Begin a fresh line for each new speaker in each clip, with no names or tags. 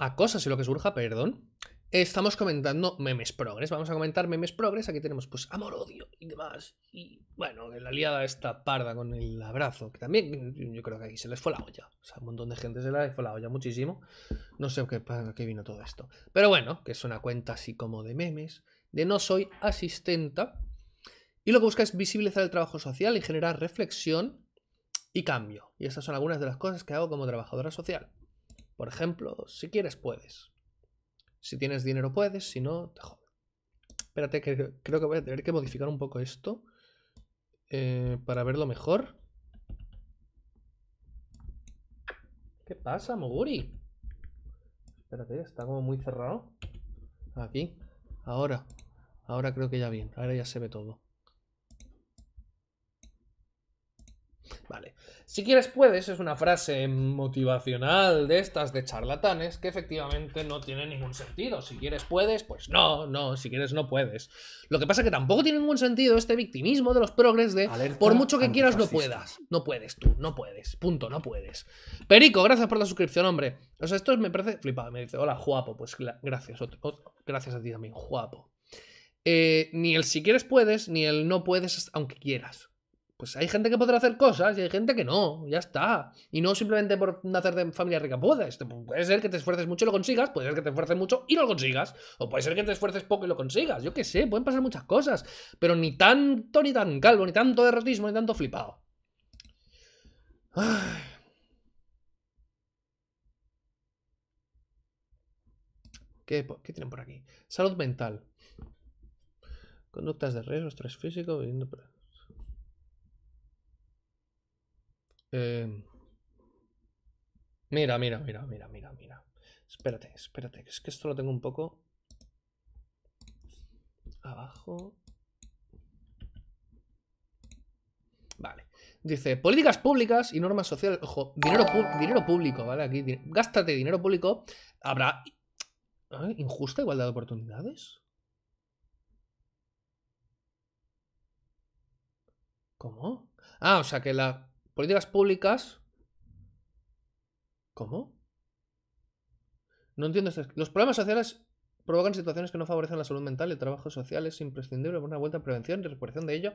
a cosas y lo que surja, perdón, estamos comentando memes progres. Vamos a comentar memes progres. Aquí tenemos, pues, amor, odio y demás. Y bueno, la aliada esta parda con el abrazo, que también yo creo que aquí se les fue la olla. O sea, un montón de gente se la fue la olla muchísimo. No sé qué, para qué vino todo esto. Pero bueno, que es una cuenta así como de memes, de no soy asistenta. Y lo que busca es visibilizar el trabajo social y generar reflexión y cambio. Y estas son algunas de las cosas que hago como trabajadora social. Por ejemplo, si quieres puedes. Si tienes dinero puedes, si no, te jodas, Espérate, que creo que voy a tener que modificar un poco esto eh, para verlo mejor. ¿Qué pasa, Moguri? Espérate, está como muy cerrado. Aquí. Ahora. Ahora creo que ya bien. Ahora ya se ve todo. Si quieres puedes es una frase motivacional de estas de charlatanes que efectivamente no tiene ningún sentido. Si quieres puedes, pues no, no, si quieres no puedes. Lo que pasa es que tampoco tiene ningún sentido este victimismo de los progres de por mucho que quieras no puedas. No puedes tú, no puedes. Punto, no puedes. Perico, gracias por la suscripción, hombre. O sea, esto me parece flipado. Me dice, hola, guapo. Pues gracias, gracias a ti también, guapo. Eh, ni el si quieres puedes, ni el no puedes aunque quieras. Pues hay gente que podrá hacer cosas y hay gente que no, ya está. Y no simplemente por nacer de familia rica puedes. Puede ser que te esfuerces mucho y lo consigas, puede ser que te esfuerces mucho y lo consigas. O puede ser que te esfuerces poco y lo consigas. Yo qué sé, pueden pasar muchas cosas. Pero ni tanto, ni tan calvo, ni tanto derrotismo, ni tanto flipado. ¿Qué, ¿Qué tienen por aquí? Salud mental. Conductas de riesgo, estrés físico, viviendo... Em, mira, mira, mira, mira, mira, mira. Espérate, espérate, es que esto lo tengo un poco abajo. Vale. Dice, políticas públicas y normas sociales. Ojo, dinero, dinero público, ¿vale? Aquí, gástate dinero público. Habrá... ¿eh? ¿Injusta igualdad de oportunidades? ¿Cómo? Ah, o sea que la Políticas públicas. ¿Cómo? No entiendo. Esto. Los problemas sociales provocan situaciones que no favorecen la salud mental y el trabajo social es imprescindible una vuelta a prevención y recuperación de ello.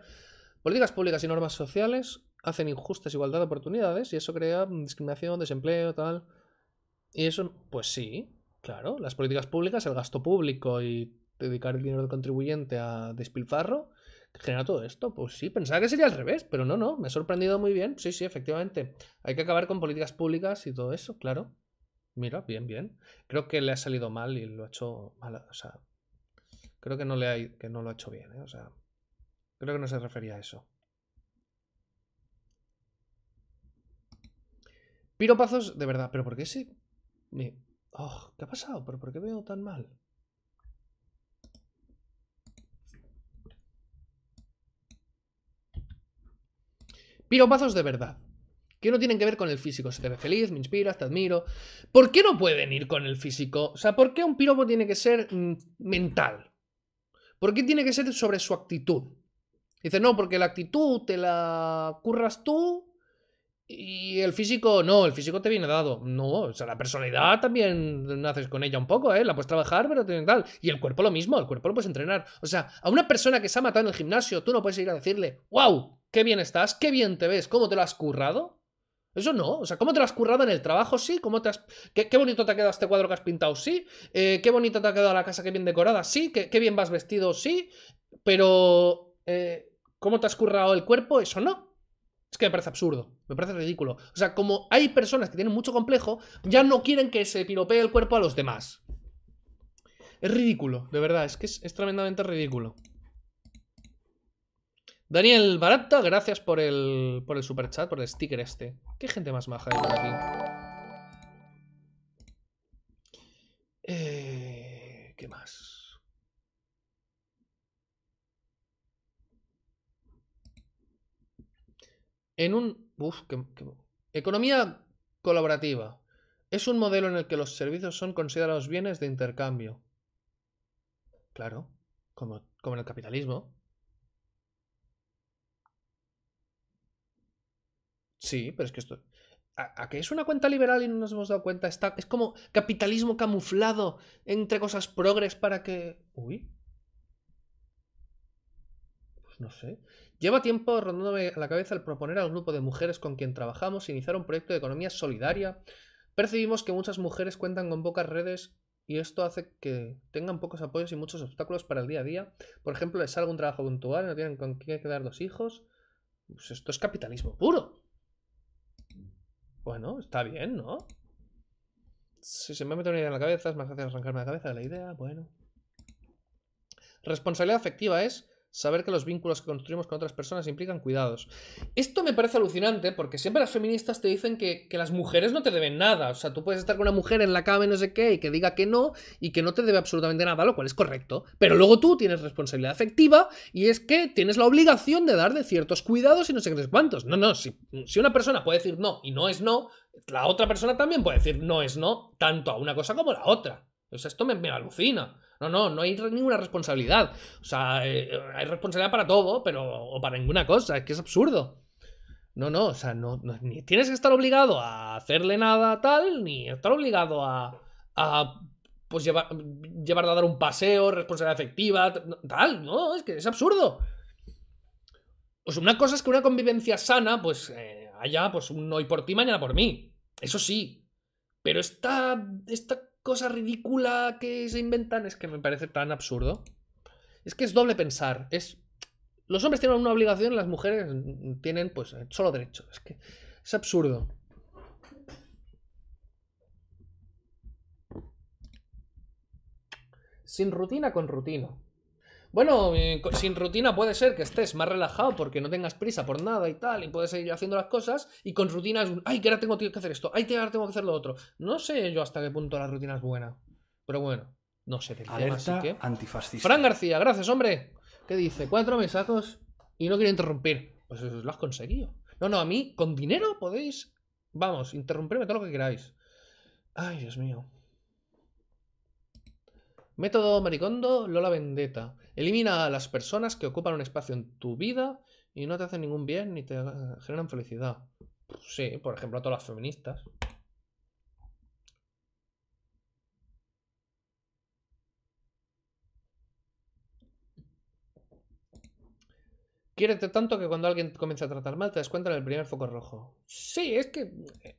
Políticas públicas y normas sociales hacen injustas igualdad de oportunidades y eso crea discriminación, desempleo, tal. Y eso, pues sí, claro. Las políticas públicas, el gasto público y dedicar el dinero del contribuyente a despilfarro genera todo esto? Pues sí, pensaba que sería al revés, pero no, no, me ha sorprendido muy bien. Sí, sí, efectivamente. Hay que acabar con políticas públicas y todo eso, claro. Mira, bien, bien. Creo que le ha salido mal y lo ha hecho mal. O sea, creo que no, le ha, que no lo ha hecho bien, ¿eh? O sea, creo que no se refería a eso. Piropazos, de verdad, pero ¿por qué sí? Me... Oh, ¿Qué ha pasado? ¿Pero por qué veo tan mal? Piropazos de verdad. Que no tienen que ver con el físico. Se te ve feliz, me inspiras, te admiro. ¿Por qué no pueden ir con el físico? O sea, ¿por qué un piropo tiene que ser mm, mental? ¿Por qué tiene que ser sobre su actitud? Dice, no, porque la actitud te la curras tú y el físico, no, el físico te viene dado. No, o sea, la personalidad también naces con ella un poco, ¿eh? La puedes trabajar, pero tal. Y el cuerpo lo mismo, el cuerpo lo puedes entrenar. O sea, a una persona que se ha matado en el gimnasio, tú no puedes ir a decirle, wow, qué bien estás, qué bien te ves, cómo te lo has currado. Eso no, o sea, ¿cómo te lo has currado en el trabajo? Sí, ¿cómo te ¿Qué, bonito te ha quedado este cuadro que has pintado? Sí, eh, ¿qué bonito te ha quedado la casa, qué bien decorada? Sí, ¿Qué, bien vas vestido? Sí, pero eh, ¿cómo te has currado el cuerpo? Eso no. Es que me parece absurdo, me parece ridículo. O sea, como hay personas que tienen mucho complejo, ya no quieren que se piropee el cuerpo a los demás. Es ridículo, de verdad, es que es, es tremendamente ridículo. Daniel Baratta, gracias por el, por el super chat, por el sticker este. Qué gente más maja hay por aquí. Eh, ¿Qué más? En un... Uf, qué, Economía colaborativa. Es un modelo en el que los servicios son considerados bienes de intercambio. Claro, como, como en el capitalismo. Sí, pero es que esto. ¿A, que es una cuenta liberal y no nos hemos dado cuenta? Está, es como capitalismo camuflado entre cosas progres para que. Uy. Pues no sé. Lleva tiempo rondándome la cabeza el proponer al grupo de mujeres con quien trabajamos iniciar un proyecto de economía solidaria. Percibimos que muchas mujeres cuentan con pocas redes y esto hace que tengan pocos apoyos y muchos obstáculos para el día a día. Por ejemplo, les salga un trabajo puntual, no tienen con quién quedar dos hijos. Pues esto es capitalismo puro. Bueno, está bien, ¿no? Si se me metido una idea en la cabeza, es más fácil arrancarme la cabeza de la idea. Bueno. Responsabilidad afectiva es Saber que los vínculos que construimos con otras personas implican cuidados. Esto me parece alucinante porque siempre las feministas te dicen que, las mujeres no te deben nada. O sea, tú puedes estar con una mujer en la cama y no sé qué y que diga que no y que no te debe absolutamente nada, lo cual es correcto. Pero luego tú tienes responsabilidad afectiva y es que tienes la obligación de dar de ciertos cuidados y no sé qué cuántos. No, no, si, si una persona puede decir no y no es no, la otra persona también puede decir no es no, tanto a una cosa como a la otra. O sea, esto me, me alucina. No, no, no hay ninguna responsabilidad. O sea, eh, hay responsabilidad para todo, pero o para ninguna cosa. Es que es absurdo. No, no, o sea, no, ni tienes que estar obligado a hacerle nada tal, ni estar obligado a, a pues llevar, a dar un paseo, responsabilidad efectiva tal, no, es que es absurdo. Pues una cosa es que una convivencia sana, pues allá eh, haya pues un hoy por ti, mañana por mí. Eso sí. Pero esta, esta cosa ridícula que se inventan es que me parece tan absurdo. Es que es doble pensar. Es... Los hombres tienen una obligación, las mujeres tienen pues solo derecho. Es que es absurdo. Sin rutina con rutina. Bueno, eh, sin rutina puede ser que estés más relajado porque no tengas prisa por nada y tal, y puedes seguir haciendo las cosas, y con rutina es ay, que ahora tengo que hacer esto, ay, que ahora tengo que hacer lo otro. No sé yo hasta qué punto la rutina es buena. Pero bueno, no sé del Alerta así que... antifascista. Fran García, gracias, hombre. ¿Qué dice? Cuatro mensajes y no quiero interrumpir. Pues eso, lo has conseguido. No, no, a mí, con dinero podéis... Vamos, interrumpirme todo lo que queráis. Ay, Dios mío. Método Maricondo, Lola Vendetta. Elimina a las personas que ocupan un espacio en tu vida y no te hacen ningún bien ni te generan felicidad. Sí, por ejemplo, a todas las feministas. Quiérete tanto que cuando alguien comienza a tratar mal te das en el primer foco rojo. Sí, es que eh,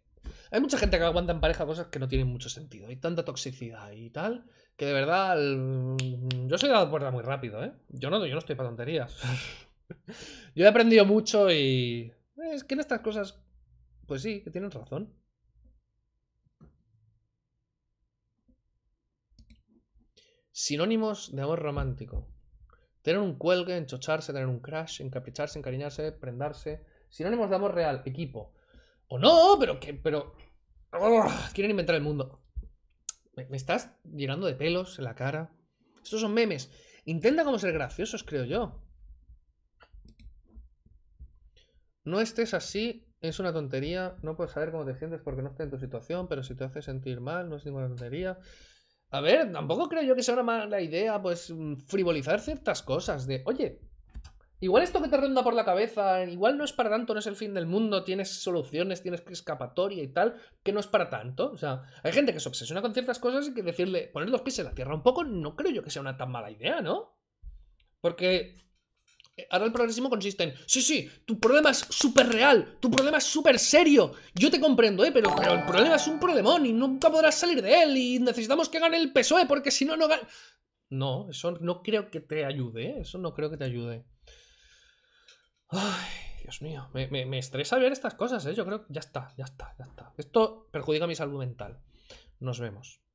hay mucha gente que aguanta en pareja cosas que no tienen mucho sentido. Hay tanta toxicidad y tal, que de verdad. Mm, yo soy de la puerta muy rápido, ¿eh? Yo no, yo no estoy para tonterías. yo he aprendido mucho y. Eh, es que en estas cosas. Pues sí, que tienen razón. Sinónimos de amor romántico. Tener un cuelgue, enchocharse, tener un crash, encapricharse, encariñarse, prendarse. Sinónimos de amor real, equipo. O no, pero que. Pero. quieren inventar el mundo. Me, estás llenando de pelos en la cara. Estos son memes. Intenta como ser graciosos, creo yo. No estés así, es una tontería. No puedes saber cómo te sientes porque no esté en tu situación, pero si te hace sentir mal, no es ninguna tontería. A ver, tampoco creo yo que sea una mala idea, pues, mm, frivolizar ciertas cosas. De, oye, Igual esto que te ronda por la cabeza, igual no es para tanto, no es el fin del mundo, tienes soluciones, tienes escapatoria y tal, que no es para tanto. O sea, hay gente que se obsesiona con ciertas cosas y que decirle, poner los pies en la tierra un poco, no creo yo que sea una tan mala idea, ¿no? Porque eh, ahora el progresismo consiste en, sí, sí, tu problema es súper real, tu problema es súper serio, yo te comprendo, ¿eh? Pero, el problema es un problemón y nunca podrás salir de él y necesitamos que gane el PSOE porque si no, no No, eso no creo que te ayude, ¿eh? eso no creo que te ayude. Ay, Dios mío, me, estresa ver estas cosas, ¿eh? Yo creo que ya está, ya está, ya está. Esto perjudica mi salud mental. Nos vemos.